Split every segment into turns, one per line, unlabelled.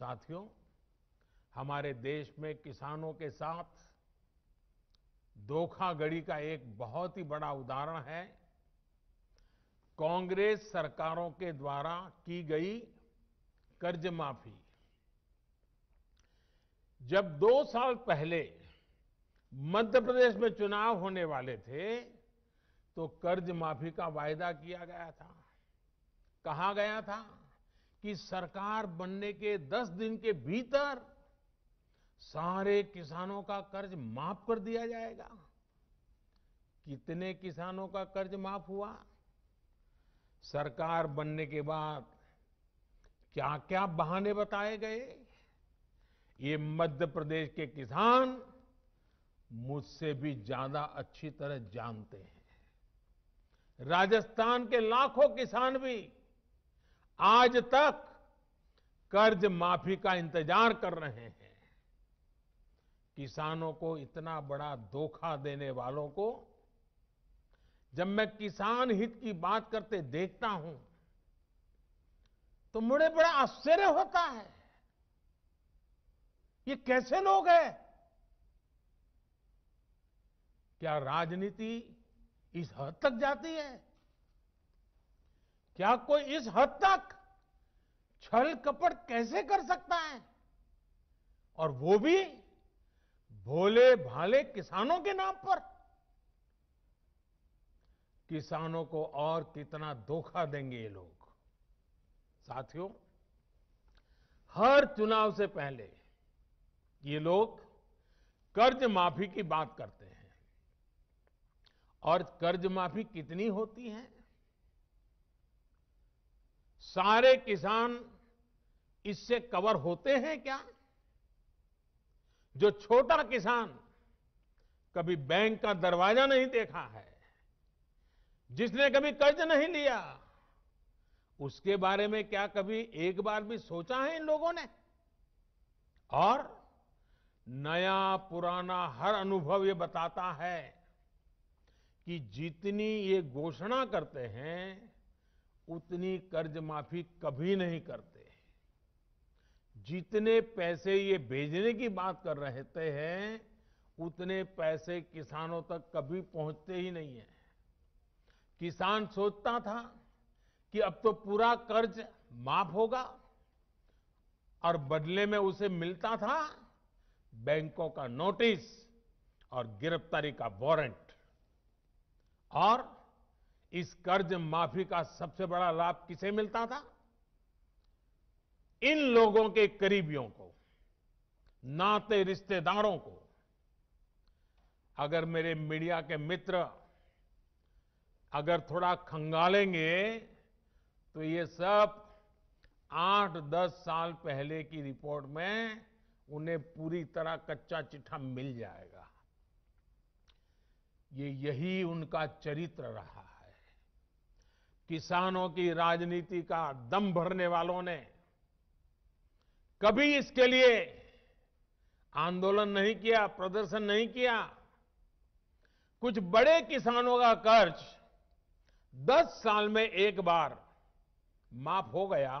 साथियों हमारे देश में किसानों के साथ धोखाघड़ी का एक बहुत ही बड़ा उदाहरण है कांग्रेस सरकारों के द्वारा की गई कर्ज माफी जब दो साल पहले मध्य प्रदेश में चुनाव होने वाले थे तो कर्ज माफी का वायदा किया गया था कहा गया था कि सरकार बनने के दस दिन के भीतर सारे किसानों का कर्ज माफ कर दिया जाएगा कितने किसानों का कर्ज माफ हुआ सरकार बनने के बाद क्या क्या बहाने बताए गए ये मध्य प्रदेश के किसान मुझसे भी ज्यादा अच्छी तरह जानते हैं राजस्थान के लाखों किसान भी आज तक कर्ज माफी का इंतजार कर रहे हैं किसानों को इतना बड़ा धोखा देने वालों को जब मैं किसान हित की बात करते देखता हूं तो मुझे बड़ा आश्चर्य होता है ये कैसे लोग हैं क्या राजनीति इस हद तक जाती है क्या कोई इस हद तक छल कपट कैसे कर सकता है और वो भी भोले भाले किसानों के नाम पर किसानों को और कितना धोखा देंगे ये लोग साथियों हर चुनाव से पहले ये लोग कर्ज माफी की बात करते हैं और कर्ज माफी कितनी होती है सारे किसान इससे कवर होते हैं क्या जो छोटा किसान कभी बैंक का दरवाजा नहीं देखा है जिसने कभी कर्ज नहीं लिया उसके बारे में क्या कभी एक बार भी सोचा है इन लोगों ने और नया पुराना हर अनुभव ये बताता है कि जितनी ये घोषणा करते हैं उतनी कर्ज माफी कभी नहीं करते जितने पैसे ये भेजने की बात कर रहते हैं उतने पैसे किसानों तक कभी पहुंचते ही नहीं है किसान सोचता था कि अब तो पूरा कर्ज माफ होगा और बदले में उसे मिलता था बैंकों का नोटिस और गिरफ्तारी का वारंट और इस कर्ज माफी का सबसे बड़ा लाभ किसे मिलता था इन लोगों के करीबियों को नाते रिश्तेदारों को अगर मेरे मीडिया के मित्र अगर थोड़ा खंगालेंगे तो ये सब आठ दस साल पहले की रिपोर्ट में उन्हें पूरी तरह कच्चा चिट्ठा मिल जाएगा ये यही उनका चरित्र रहा है किसानों की राजनीति का दम भरने वालों ने कभी इसके लिए आंदोलन नहीं किया प्रदर्शन नहीं किया कुछ बड़े किसानों का कर्ज 10 साल में एक बार माफ हो गया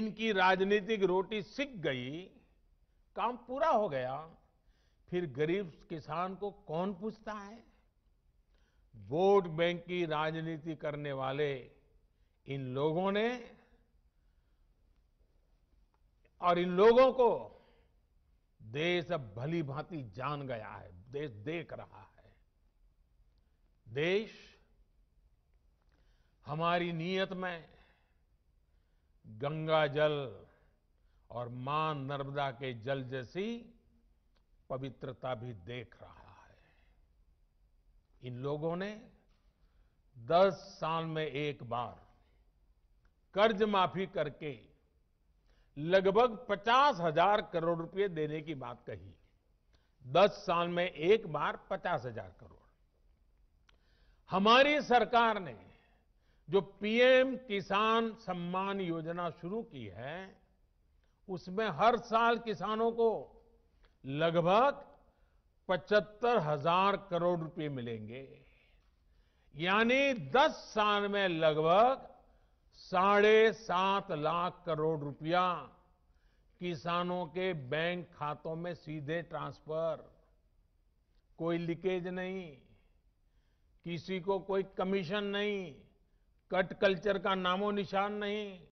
इनकी राजनीतिक रोटी सिक गई काम पूरा हो गया फिर गरीब किसान को कौन पूछता है वोट बैंक की राजनीति करने वाले इन लोगों ने और इन लोगों को देश अब भली भांति जान गया है देश देख रहा है देश हमारी नीयत में गंगा जल और मां नर्मदा के जल जैसी पवित्रता भी देख रहा है इन लोगों ने 10 साल में एक बार कर्ज माफी करके लगभग पचास हजार करोड़ रुपए देने की बात कही दस साल में एक बार पचास हजार करोड़ हमारी सरकार ने जो पीएम किसान सम्मान योजना शुरू की है उसमें हर साल किसानों को लगभग पचहत्तर हजार करोड़ रुपए मिलेंगे यानी दस साल में लगभग साढ़े सात लाख करोड़ रुपया किसानों के बैंक खातों में सीधे ट्रांसफर कोई लीकेज नहीं किसी को कोई कमीशन नहीं कट कल्चर का नामो निशान नहीं